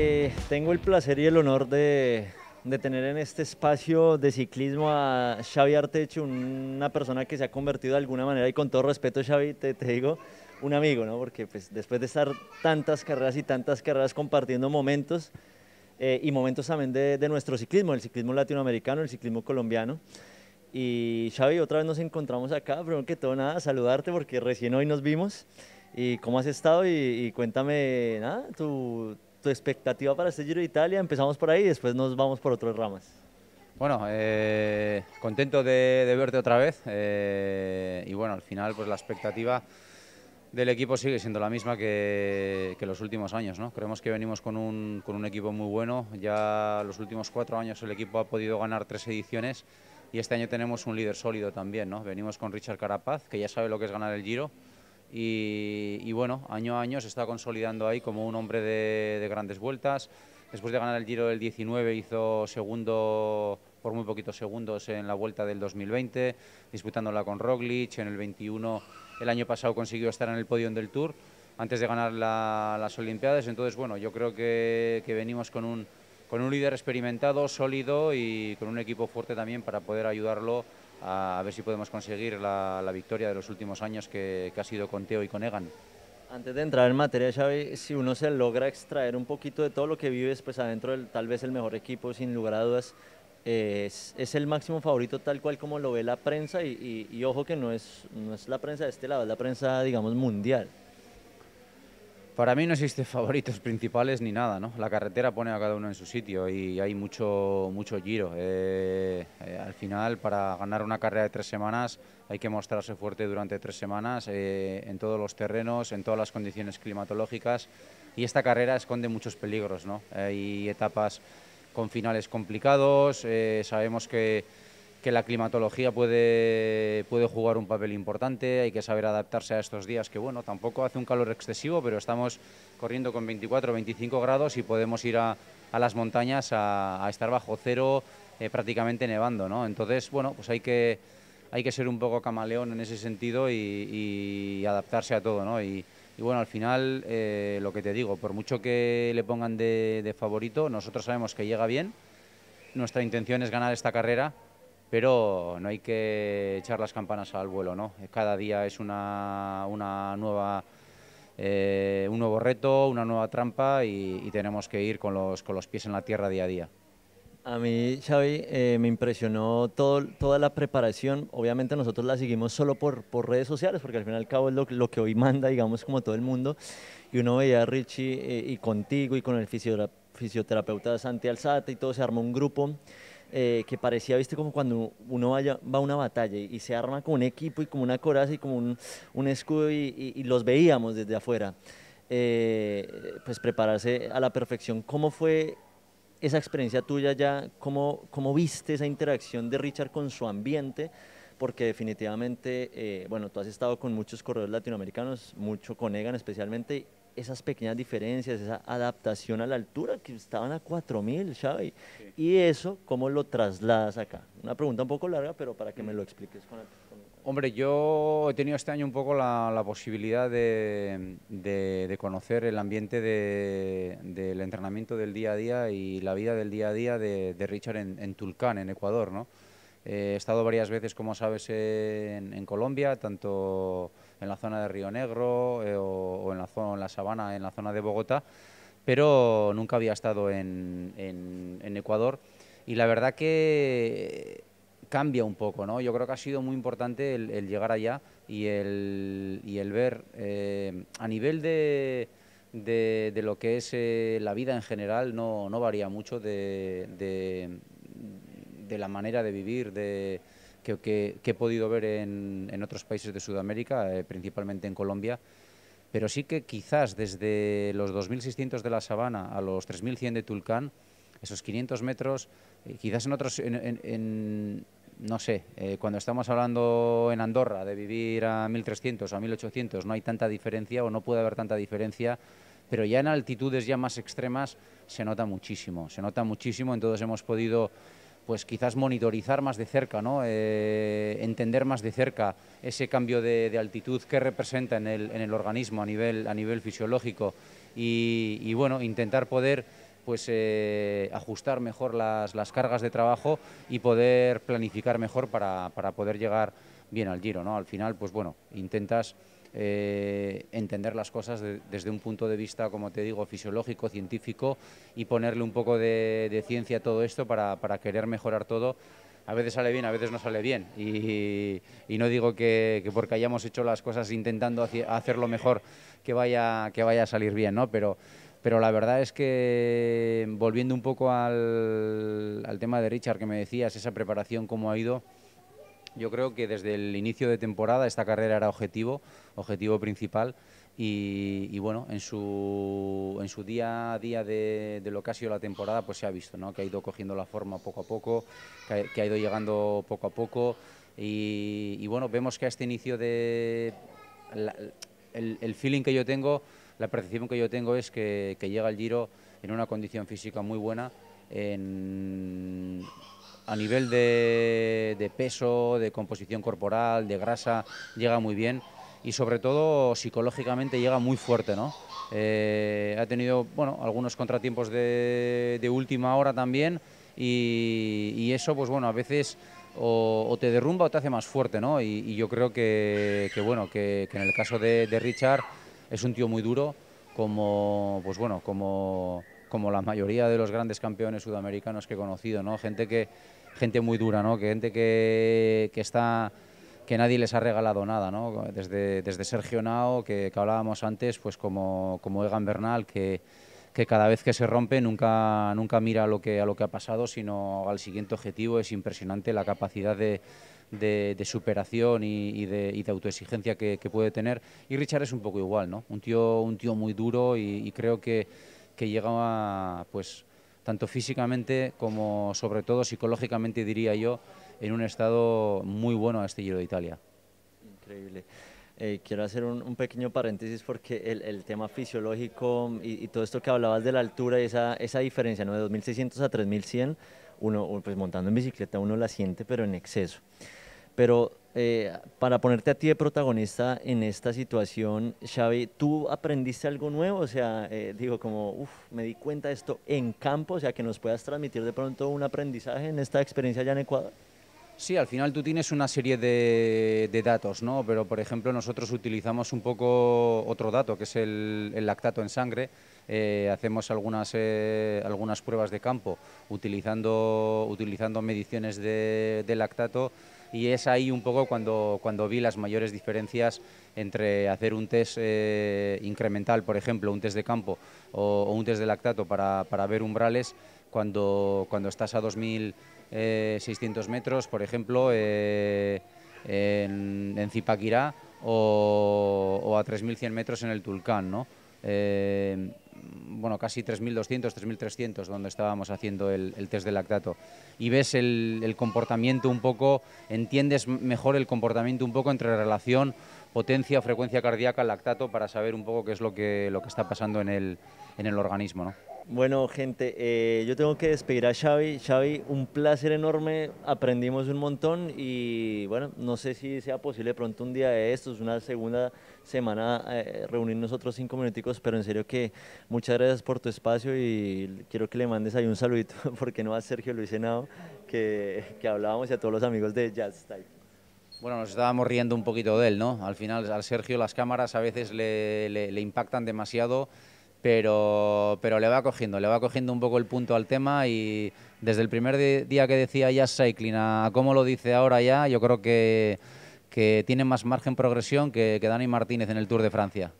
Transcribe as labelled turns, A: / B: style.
A: Eh, tengo el placer y el honor de, tener en este espacio de ciclismo a Xavi Artecho, una persona que se ha convertido de alguna manera, y con todo respeto Xavi, te, te digo, un amigo, ¿no? Porque pues, después de estar tantas carreras y tantas carreras compartiendo momentos, eh, y momentos también de, de, nuestro ciclismo, el ciclismo latinoamericano, el ciclismo colombiano. Y Xavi, otra vez nos encontramos acá, primero que todo nada, saludarte porque recién hoy nos vimos. ¿Y cómo has estado? Y, y cuéntame, nada, tu, tu expectativa para este Giro de Italia. Empezamos por ahí y después nos vamos por otras ramas.
B: Bueno, eh, contento de, verte otra vez eh, y bueno, al final pues la expectativa del equipo sigue siendo la misma que, que los últimos años. ¿no? Creemos que venimos con un, con un, equipo muy bueno, ya los últimos cuatro años el equipo ha podido ganar tres ediciones y este año tenemos un líder sólido también. ¿no? Venimos con Richard Carapaz, que ya sabe lo que es ganar el Giro, y, bueno, año a año se está consolidando ahí como un hombre de, grandes vueltas. Después de ganar el Giro del 19 hizo segundo por muy poquitos segundos en la vuelta del 2020, disputándola con Roglic. En el 21 el año pasado consiguió estar en el podio del Tour antes de ganar las Olimpiadas. Entonces, bueno, yo creo que, venimos con un líder experimentado, sólido y con un equipo fuerte también para poder ayudarlo a, ver si podemos conseguir la, victoria de los últimos años que, ha sido con Teo y con Egan.
A: Antes de entrar en materia, Xavi, si uno se logra extraer un poquito de todo lo que vives, pues adentro del tal vez el mejor equipo, sin lugar a dudas, es, el máximo favorito tal cual como lo ve la prensa
B: y, ojo que no es, no es la prensa de este lado, es la prensa, digamos, mundial. Para mí no existe favoritos principales ni nada, ¿no? La carretera pone a cada uno en su sitio y hay mucho, mucho giro. Eh, eh, al final, para ganar una carrera de tres semanas, hay que mostrarse fuerte durante tres semanas, eh, en todos los terrenos, en todas las condiciones climatológicas. Y esta carrera esconde muchos peligros, ¿no? Hay etapas con finales complicados, sabemos que la climatología puede, puede jugar un papel importante, hay que saber adaptarse a estos días que, bueno, tampoco hace un calor excesivo, pero estamos corriendo con 24 25 grados y podemos ir a, las montañas a, estar bajo cero eh, prácticamente nevando, Entonces, bueno, pues hay que, hay que ser un poco camaleón en ese sentido y, adaptarse a todo, ¿no? Y, bueno, al final, eh, lo que te digo, por mucho que le pongan de favorito, nosotros sabemos que llega bien, nuestra intención es ganar esta carrera pero no hay que echar las campanas al vuelo, ¿no? Cada día es una, una nueva, eh, un nuevo reto, una nueva trampa y, tenemos que ir con los, con los pies en la tierra día a día. A mí, Xavi, eh, me impresionó todo, toda la preparación.
A: Obviamente nosotros la seguimos solo por, por redes sociales, porque al fin y al cabo es lo, lo que hoy manda, digamos, como todo el mundo. Y uno veía a Richie eh, y contigo y con el fisioterapeuta Santi Alzate y todo, se armó un grupo eh, que parecía, viste, como cuando uno va a una batalla y se arma con un equipo y como una coraza y como un, un escudo y, los veíamos desde afuera. Eh, pues prepararse a la perfección. ¿Cómo fue esa experiencia tuya ya? ¿Cómo, cómo viste esa interacción de Richard con su ambiente? Porque definitivamente, eh, bueno, tú has estado con muchos corredores latinoamericanos, mucho con Egan especialmente, esas pequeñas diferencias, esa adaptación a la altura, que estaban a 4.000,
B: Xavi. Y eso, ¿cómo lo trasladas acá? Una pregunta un poco larga, pero para que me lo expliques Hombre, yo he tenido este año un poco la, posibilidad de, conocer el ambiente del entrenamiento del día a día y la vida del día a día de, Richard en, Tulcán, en Ecuador. ¿no? Eh, he estado varias veces, como sabes, en Colombia, tanto en la zona de Río Negro eh, o, en la zona en la sabana, en la zona de Bogotá, pero nunca había estado en, Ecuador y la verdad que cambia un poco, ¿no? Yo creo que ha sido muy importante el, llegar allá y el, y el ver eh, a nivel de, de, lo que es eh, la vida en general, no, no varía mucho de, de, de la manera de vivir, de, que, he podido ver en, otros países de Sudamérica, eh, principalmente en Colombia. Pero sí que quizás desde los 2.600 de la sabana a los 3.100 de Tulcán, esos 500 metros, eh, quizás en otros, en, no sé, eh, cuando estamos hablando en Andorra de vivir a 1.300 o a 1.800, no hay tanta diferencia o no puede haber tanta diferencia pero ya en altitudes ya más extremas se nota muchísimo, se nota muchísimo, entonces hemos podido pues quizás monitorizar más de cerca, ¿no? Eh, entender más de cerca ese cambio de, altitud que representa en el, en el, organismo a nivel, a nivel fisiológico y, bueno, intentar poder pues eh, ajustar mejor las, cargas de trabajo y poder planificar mejor para, para poder llegar bien al giro. ¿no? Al final, pues bueno, intentas eh, entender las cosas desde un punto de vista, como te digo, fisiológico, científico y ponerle un poco de, ciencia a todo esto para, querer mejorar todo a veces sale bien, a veces no sale bien. Y, no digo que, porque hayamos hecho las cosas intentando hacerlo mejor que vaya, que vaya a salir bien, ¿no? Pero, la verdad es que volviendo un poco al, al tema de Richard que me decías, esa preparación, cómo ha ido. Yo creo que desde el inicio de temporada esta carrera era objetivo, objetivo principal. Y, bueno, en su, día a día de, lo que ha sido la temporada, pues se ha visto, ¿no? Que ha ido cogiendo la forma poco a poco, que ha, ido llegando poco a poco. Y, bueno, vemos que a este inicio de... el, feeling que yo tengo, la percepción que yo tengo es que, que llega el Giro en una condición física muy buena, en a nivel de, peso, de composición corporal, de grasa, llega muy bien y sobre todo psicológicamente llega muy fuerte, ¿no? Eh, ha tenido, bueno, algunos contratiempos de, última hora también y, eso, pues bueno, a veces o, te derrumba o te hace más fuerte, ¿no? Y, yo creo que, bueno, que, en el caso de, de Richard es un tío muy duro, como, pues bueno, como como la mayoría de los grandes campeones sudamericanos que he conocido, ¿no? Gente que gente muy dura, ¿no? gente que, está que nadie les ha regalado nada, ¿no? Desde, desde Sergio Nao, que, hablábamos antes, pues como, como Egan Bernal, que, que cada vez que se rompe nunca, nunca mira a lo, que, a lo que ha pasado, sino al siguiente objetivo. Es impresionante la capacidad de, de, superación y, de, autoexigencia que, puede tener. Y Richard es un poco igual, ¿no? Un tío, un tío muy duro y, y creo que que llegaba pues tanto físicamente como sobre todo psicológicamente diría yo en un estado muy bueno a este Giro de Italia.
A: Increíble. Eh, quiero hacer un, pequeño paréntesis porque el, tema fisiológico y, todo esto que hablabas de la altura, esa, esa diferencia ¿no? de 2.600 a 3.100, uno pues montando en bicicleta uno la siente pero en exceso pero eh, para ponerte a ti de protagonista en esta situación, Xavi, ¿tú aprendiste algo nuevo? O sea, eh, digo, como, uff, me di cuenta de esto en campo, o sea, que nos puedas transmitir de pronto un aprendizaje en esta experiencia ya en Ecuador.
B: Sí, al final tú tienes una serie de, datos, ¿no? Pero, por ejemplo, nosotros utilizamos un poco otro dato, que es el, lactato en sangre. Eh, hacemos algunas, algunas pruebas de campo utilizando, utilizando mediciones de lactato y es ahí un poco cuando, cuando vi las mayores diferencias entre hacer un test eh, incremental, por ejemplo, un test de campo o, un test de lactato para, ver umbrales cuando, cuando estás a 2.600 eh, metros, por ejemplo, eh, en, Zipaquirá o, a 3.100 metros en el Tulcán, ¿no? bueno, casi 3.200, 3.300, donde estábamos haciendo el, test de lactato. Y ves el, el, comportamiento un poco, entiendes mejor el comportamiento un poco entre relación potencia, frecuencia cardíaca, lactato, para saber un poco qué es lo que, lo que está pasando en el, en el organismo. ¿no?
A: Bueno, gente, eh, yo tengo que despedir a Xavi. Xavi, un placer enorme, aprendimos un montón y bueno, no sé si sea posible pronto un día de estos, una segunda semana, eh, reunirnos otros cinco minuticos, pero en serio que muchas gracias por tu espacio y quiero que le mandes ahí un saludito, porque no a Sergio Luis Henao, que, que hablábamos y a todos los amigos de Jazz Type.
B: Bueno, nos estábamos riendo un poquito de él, ¿no? Al final, al Sergio, las cámaras a veces le, impactan demasiado, pero, le va cogiendo, le va cogiendo un poco el punto al tema y desde el primer día que decía ya Cycling a cómo lo dice ahora ya, yo creo que, que tiene más margen progresión que Dani Martínez en el Tour de Francia.